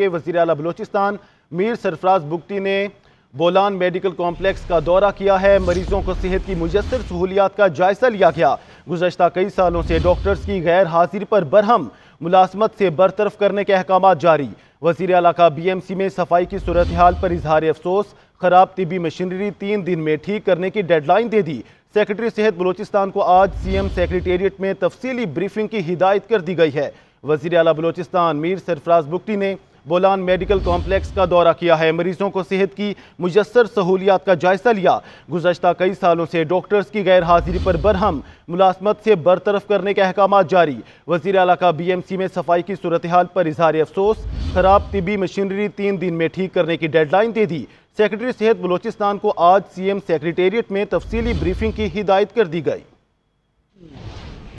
के वजीर अला बलोचिस्तान मीर सरफराज बुगती ने बोलान मेडिकल कॉम्प्लेक्स का दौरा किया है मरीजों को सेहत की मुजसर सहूलियात का जायजा लिया गया गुजशत कई सालों से डॉक्टर्स की गैर हाजिर पर बरहम मुलाजमत से बरतरफ करने के अहकाम जारी वजीर अला का बी एम सी में सफाई की सूरत हाल पर इजहार अफसोस खराब तबी मशीनरी तीन दिन में ठीक करने की डेडलाइन दे दी सेक्रेटरी सेहत बलोचिस्तान को आज सी एम सेक्रेटेरिएट में तफसली ब्रीफिंग की हिदायत कर दी गई है वजीर अला बलोचिस्तान मीर सरफराज बुगटी ने बोलान मेडिकल कॉम्प्लेक्स का दौरा किया है मरीजों को सेहत की मुयसर सहूलियात का जायजा लिया गुजशत कई सालों से डॉक्टर्स की गैर हाजिरी पर बरहम मुलाजमत से बरतरफ करने के अहकाम जारी वजीर अला का बी एम सी में सफाई की सूरत हाल पर इजहार अफसोस खराब तिबी मशीनरी तीन दिन में ठीक करने की डेडलाइन दे दी सेक्रेटरी सेहत बलोचिस्तान को आज सी एम सेक्रेटेरिएट में तफसली ब्रीफिंग की हिदायत कर दी गई